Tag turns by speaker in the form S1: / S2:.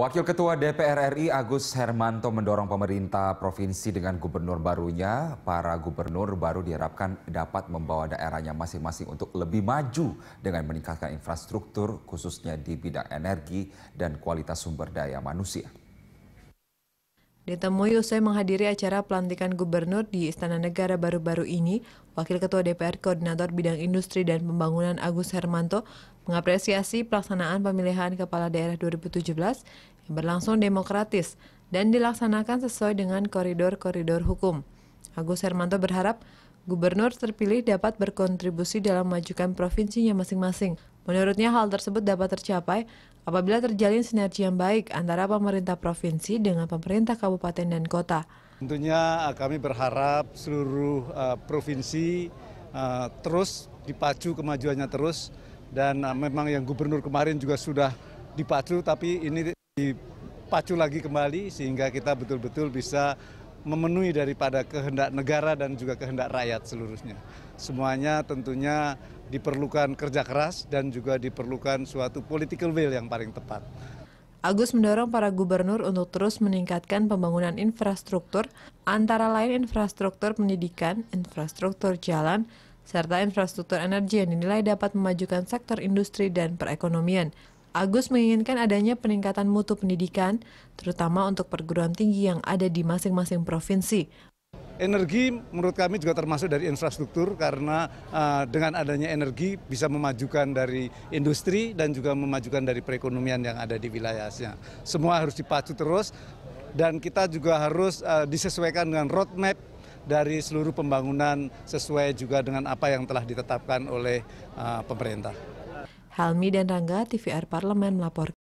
S1: Wakil Ketua DPR RI Agus Hermanto mendorong pemerintah provinsi dengan gubernur barunya, para gubernur baru diharapkan dapat membawa daerahnya masing-masing untuk lebih maju dengan meningkatkan infrastruktur khususnya di bidang energi dan kualitas sumber daya manusia.
S2: Ditemui usai menghadiri acara pelantikan gubernur di Istana Negara baru-baru ini, Wakil Ketua DPR Koordinator Bidang Industri dan Pembangunan Agus Hermanto mengapresiasi pelaksanaan pemilihan kepala daerah 2017 yang berlangsung demokratis dan dilaksanakan sesuai dengan koridor-koridor hukum. Agus Hermanto berharap gubernur terpilih dapat berkontribusi dalam majukan provinsinya masing-masing. Menurutnya hal tersebut dapat tercapai apabila terjalin sinergi yang baik antara pemerintah provinsi dengan pemerintah kabupaten dan kota.
S3: Tentunya eh, kami berharap seluruh eh, provinsi eh, terus dipacu kemajuannya terus dan memang yang gubernur kemarin juga sudah dipacu tapi ini dipacu lagi kembali sehingga kita betul-betul bisa memenuhi daripada kehendak negara dan juga kehendak rakyat seluruhnya. Semuanya tentunya diperlukan kerja keras dan juga diperlukan suatu political will yang paling tepat.
S2: Agus mendorong para gubernur untuk terus meningkatkan pembangunan infrastruktur, antara lain infrastruktur pendidikan, infrastruktur jalan, serta infrastruktur energi yang dinilai dapat memajukan sektor industri dan perekonomian. Agus menginginkan adanya peningkatan mutu pendidikan, terutama untuk perguruan tinggi yang ada di masing-masing provinsi.
S3: Energi menurut kami juga termasuk dari infrastruktur karena uh, dengan adanya energi bisa memajukan dari industri dan juga memajukan dari perekonomian yang ada di wilayahnya. Semua harus dipacu terus dan kita juga harus uh, disesuaikan dengan roadmap dari seluruh pembangunan sesuai juga dengan apa yang telah ditetapkan oleh uh, pemerintah.
S2: Helmi dan Rangga, TVR Parlemen melaporkan.